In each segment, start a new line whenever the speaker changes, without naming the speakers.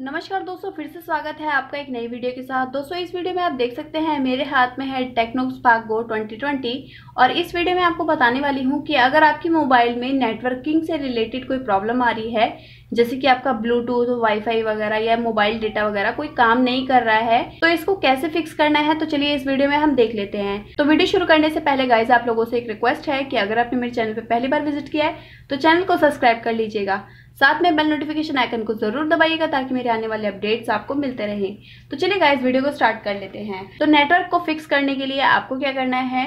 नमस्कार दोस्तों फिर से स्वागत है आपका एक नई वीडियो के साथ दोस्तों इस वीडियो में आप देख सकते हैं मेरे हाथ में है टेक्नोक्स गो 2020 और इस वीडियो में आपको बताने वाली हूं कि अगर आपके मोबाइल में नेटवर्किंग से रिलेटेड कोई प्रॉब्लम आ रही है जैसे कि आपका ब्लूटूथ वाईफाई वगैरह या मोबाइल डेटा वगैरह कोई काम नहीं कर रहा है तो इसको कैसे फिक्स करना है तो चलिए इस वीडियो में हम देख लेते हैं तो वीडियो शुरू करने से पहले गाइज आप लोगों से एक रिक्वेस्ट है कि अगर आपने मेरे चैनल पर पहली बार विजिट किया है तो चैनल को सब्सक्राइब कर लीजिएगा साथ में बेल नोटिफिकेशन आइकन को जरूर दबाइएगा ताकि मेरे आने वाले अपडेट्स आपको मिलते रहें तो चलिए गाइस वीडियो को स्टार्ट कर लेते हैं तो नेटवर्क को फिक्स करने के लिए आपको क्या करना है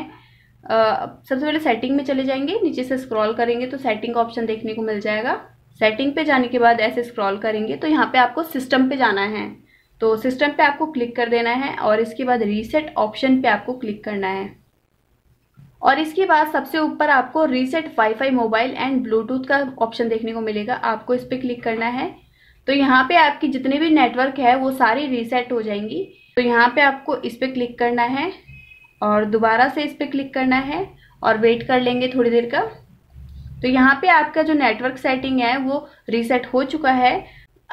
Uh, सबसे पहले सेटिंग में चले जाएंगे नीचे से स्क्रॉल करेंगे तो सेटिंग ऑप्शन देखने को मिल जाएगा सेटिंग पे जाने के बाद ऐसे स्क्रॉल करेंगे तो यहाँ पे आपको सिस्टम पे जाना है तो सिस्टम पे आपको क्लिक कर देना है और इसके बाद रीसेट ऑप्शन पे आपको क्लिक करना है और इसके बाद सबसे ऊपर आपको reset WiFi mobile and Bluetooth का ऑप्शन देखने को मिलेगा आपको इस पर क्लिक करना है तो यहाँ पे आपकी जितने भी नेटवर्क है वो सारी रीसेट हो जाएंगी तो यहाँ पे आपको इस पर क्लिक करना है और दोबारा से इस पर क्लिक करना है और वेट कर लेंगे थोड़ी देर का तो यहाँ पे आपका जो नेटवर्क सेटिंग है वो रीसेट हो चुका है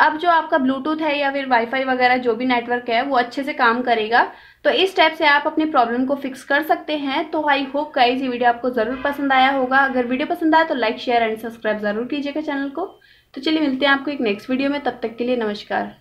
अब जो आपका ब्लूटूथ है या फिर वाईफाई वगैरह जो भी नेटवर्क है वो अच्छे से काम करेगा तो इस स्टेप से आप अपनी प्रॉब्लम को फिक्स कर सकते हैं तो आई होप गाइज ये वीडियो आपको ज़रूर पसंद आया होगा अगर वीडियो पसंद आया तो लाइक शेयर एंड सब्सक्राइब ज़रूर कीजिएगा चैनल को तो चलिए मिलते हैं आपको एक नेक्स्ट वीडियो में तब तक के लिए नमस्कार